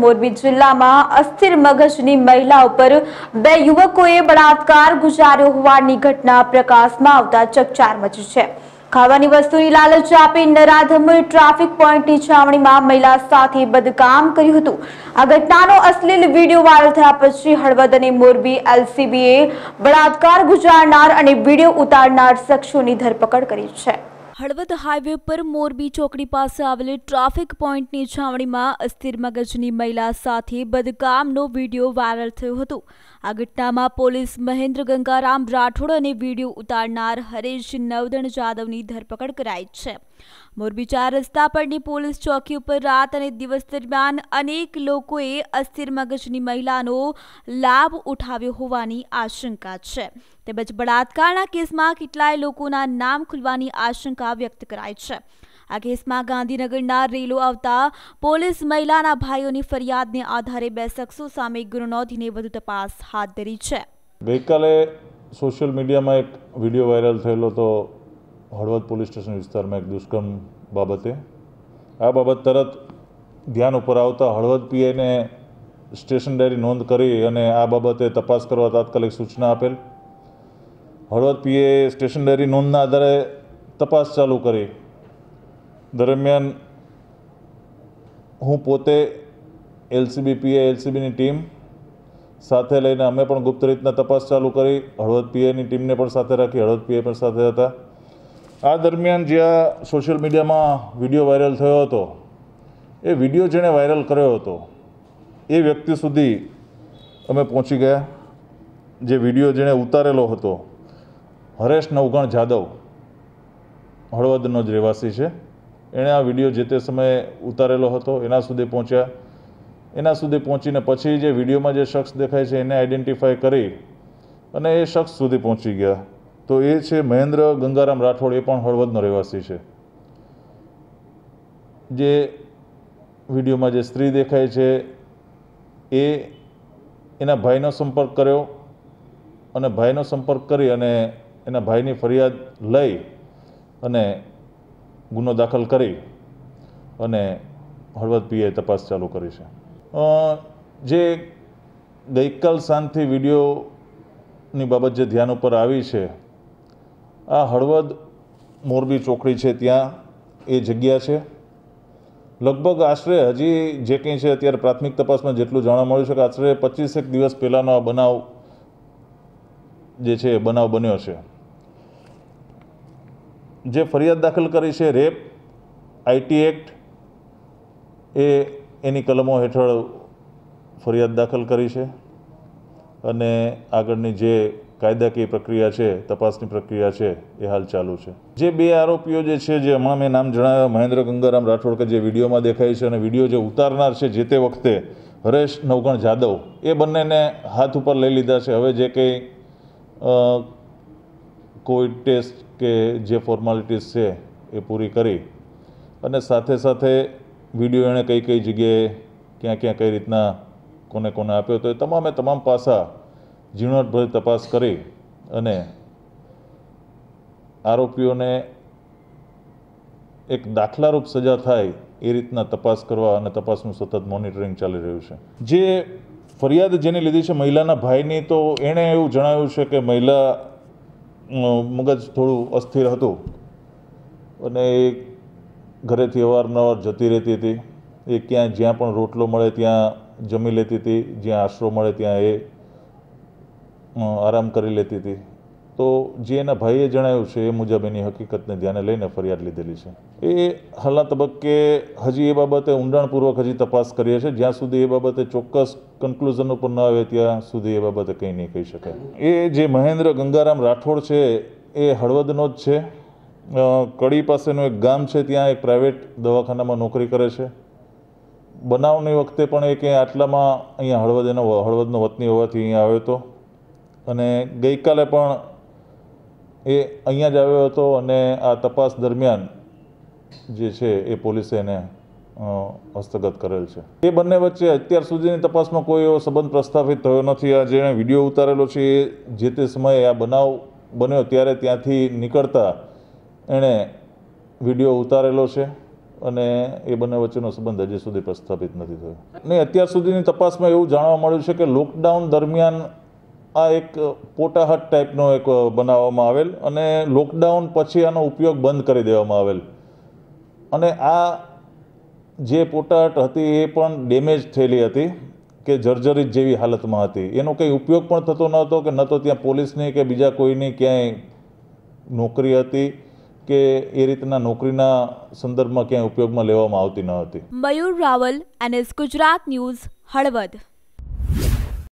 મોરબી જિલ્લામાં અસ્થિર મગજની મહિલા ઉપર બે યુવકોએ બળાત્કાર ગુજાર્યો હોવાની ઘટના પ્રકાશમાં આવતા ચકચાર મચી છે ખાવાની વસ્તુની લાલચ આપી નરાધમ ટ્રાફિક પોઈન્ટની છાવણીમાં મહિલા સાથે બદકામ કર્યું હતું આ ઘટનાનો અશ્લીલ વિડીયો વાયરલ થયા પછી હળવદ અને મોરબી એલસીબીએ બળાત્કાર ગુજારનાર અને વિડીયો ઉતારનાર શખ્સોની ધરપકડ કરી છે હળવદ હાઈવે પર મોરબી ચોકડી પાસે આવેલી ટ્રાફિક પોઈન્ટની છાવણીમાં અસ્થિર મગજની મહિલા સાથે બદકામનો વિડીયો વાયરલ થયો હતો આ ઘટનામાં પોલીસ મહેન્દ્ર ગંગારામ રાઠોડ અને વિડીયો ઉતારનાર હરેશ નવદણ જાદવની ધરપકડ કરાઈ છે મોરબી ચાર રસ્તા પરની પોલીસ ચોકી ઉપર રાત અને દિવસ દરમિયાન અનેક લોકોએ અસ્થિર મગજની મહિલાનો લાભ ઉઠાવ્યો હોવાની આશંકા છે તેમજ બળાત્કારના કેસમાં કેટલાય લોકોના નામ ખુલવાની આશંકા વ્યક્ત કરાઈ છે આ કેસમાં ગાંધીનગરના રેલો આવતા પોલીસ મહિલાના ભાઈઓની ફરિયાદને આધારે બે શખ્સો સામે ગુનો નોંધીને વધુ તપાસ હાથ ધરી છે ગઈકાલે સોશિયલ મીડિયામાં એક વિડીયો વાયરલ થયેલો હતો હળવદ પોલીસ સ્ટેશન વિસ્તારમાં એક દુષ્કર્મ બાબતે આ બાબત તરત ધ્યાન ઉપર આવતા હળવદ પીએને સ્ટેશન ડાયરી નોંધ કરી અને આ બાબતે તપાસ કરવા તાત્કાલિક સૂચના આપેલ હળવદ પીએ સ્ટેશન ડાયરી નોંધના આધારે તપાસ ચાલુ કરી દરમિયાન હું પોતે એલસીબી પીએ એલસીબીની ટીમ સાથે લઈને અમે પણ ગુપ્ત રીતના તપાસ ચાલુ કરી હળવદ પીએની ટીમને પણ સાથે રાખી હળવદ પીએ પણ સાથે હતા આ દરમિયાન જ્યાં સોશિયલ મીડિયામાં વિડીયો વાયરલ થયો હતો એ વિડીયો જેણે વાયરલ કર્યો હતો એ વ્યક્તિ સુધી અમે પહોંચી ગયા જે વિડીયો જેણે ઉતારેલો હતો હરેશ નવગણ જાદવ હળવદનો જ રહેવાસી છે એણે આ વિડીયો જે તે સમયે ઉતારેલો હતો એના સુધી પહોંચ્યા એના સુધી પહોંચીને પછી જે વિડીયોમાં જે શખ્સ દેખાય છે એને આઈડેન્ટિફાય કરી અને એ શખ્સ સુધી પહોંચી ગયા તો એ છે મહેન્દ્ર ગંગારામ રાઠોડ એ પણ હળવદનો રહેવાસી છે જે વિડીયોમાં જે સ્ત્રી દેખાય છે એ એના ભાઈનો સંપર્ક કર્યો અને ભાઈનો સંપર્ક કરી અને એના ભાઈની ફરિયાદ લઈ અને ગુનો દાખલ કરી અને હળવદ પીએ તપાસ ચાલુ કરી છે જે ગઈકાલ સાંજથી વિડીયોની બાબત જે ધ્યાન ઉપર આવી છે આ હળવદ મોરબી ચોકડી છે ત્યાં એ જગ્યા છે લગભગ આશરે હજી જે કંઈ છે અત્યારે પ્રાથમિક તપાસમાં જેટલું જાણવા મળ્યું છે કે આશરે પચીસેક દિવસ પહેલાંનો આ બનાવ જે છે એ બનાવ બન્યો છે જે ફરિયાદ દાખલ કરી છે રેપ આઈટી એક્ટ એ એની કલમો હેઠળ ફરિયાદ દાખલ કરી છે અને આગળની જે કાયદાકીય પ્રક્રિયા છે તપાસની પ્રક્રિયા છે એ હાલ ચાલુ છે જે બે આરોપીઓ જે છે જે હમણાં મેં નામ જણાવ્યા મહેન્દ્ર ગંગારામ રાઠોડ કે જે વિડીયોમાં દેખાય છે અને વિડીયો જે ઉતારનાર છે જે તે વખતે હરેશ નવગણ જાદવ એ બંનેને હાથ ઉપર લઈ લીધા છે હવે જે કંઈ કોવિડ ટેસ્ટ કે જે ફોર્માલિટીઝ છે એ પૂરી કરી અને સાથે સાથે વિડીયો એણે કઈ કઈ જગ્યાએ ક્યાં ક્યાં કઈ રીતના કોને કોને આપ્યો તો એ તમામે તમામ પાસા ઝીણવટભરી તપાસ કરી અને આરોપીઓને એક દાખલારૂપ સજા થાય એ રીતના તપાસ કરવા અને તપાસનું સતત મોનિટરિંગ ચાલી રહ્યું છે જે ફરિયાદ જેને લીધી છે મહિલાના ભાઈની તો એણે એવું જણાવ્યું છે કે મહિલા મગજ થોડું અસ્થિર હતું અને એ ઘરેથી અવારનવાર જતી રહેતી હતી એ ક્યાં જ્યાં પણ રોટલો મળે ત્યાં જમી લેતી હતી જ્યાં આશરો મળે ત્યાં એ આરામ કરી લેતી હતી તો જે એના ભાઈએ જણાવ્યું છે એ મુજબ એની હકીકતને ધ્યાને લઈને ફરિયાદ લીધેલી છે એ હાલના તબક્કે હજી એ બાબતે ઊંડાણપૂર્વક હજી તપાસ કરીએ છીએ જ્યાં સુધી એ બાબતે ચોક્કસ કન્ક્લુઝન ઉપર ન આવે ત્યાં સુધી એ બાબતે કંઈ નહીં કહી શકાય એ જે મહેન્દ્ર ગંગારામ રાઠોડ છે એ હળવદનો જ છે કડી પાસેનું એક ગામ છે ત્યાં એક પ્રાઇવેટ દવાખાનામાં નોકરી કરે છે બનાવની વખતે પણ એ ક્યાંય આટલામાં અહીંયા હળવદ એનો હળવદનો વતની હોવાથી અહીંયા આવ્યો હતો અને ગઈકાલે પણ એ અહીંયા જ આવ્યો હતો અને આ તપાસ દરમિયાન જે છે એ પોલીસે એને હસ્તગત કરેલ છે એ બંને વચ્ચે અત્યાર સુધીની તપાસમાં કોઈ એવો સંબંધ પ્રસ્થાપિત થયો નથી આ જેણે વિડીયો ઉતારેલો છે એ જે તે સમયે આ બનાવ બન્યો ત્યારે ત્યાંથી નીકળતા એણે વિડીયો ઉતારેલો છે અને એ બંને વચ્ચેનો સંબંધ હજી સુધી પ્રસ્થાપિત નથી થયો નહીં અત્યાર સુધીની તપાસમાં એવું જાણવા મળ્યું છે કે લોકડાઉન દરમિયાન આ એક પોટાહટ ટાઈપનો એક બનાવવામાં આવેલ અને લોકડાઉન પછી આનો ઉપયોગ બંધ કરી દેવામાં આવેલ અને આ જે પોટાહટ હતી એ પણ ડેમેજ થયેલી હતી કે જર્જરિત જેવી હાલતમાં હતી એનો કંઈ ઉપયોગ પણ થતો ન હતો કે ન તો ત્યાં પોલીસની કે બીજા કોઈની ક્યાંય નોકરી હતી કે એ રીતના નોકરીના સંદર્ભમાં ક્યાંય ઉપયોગમાં લેવામાં આવતી ન હતી મયુર રાવલ એનએસ ગુજરાત ન્યૂઝ હળવદ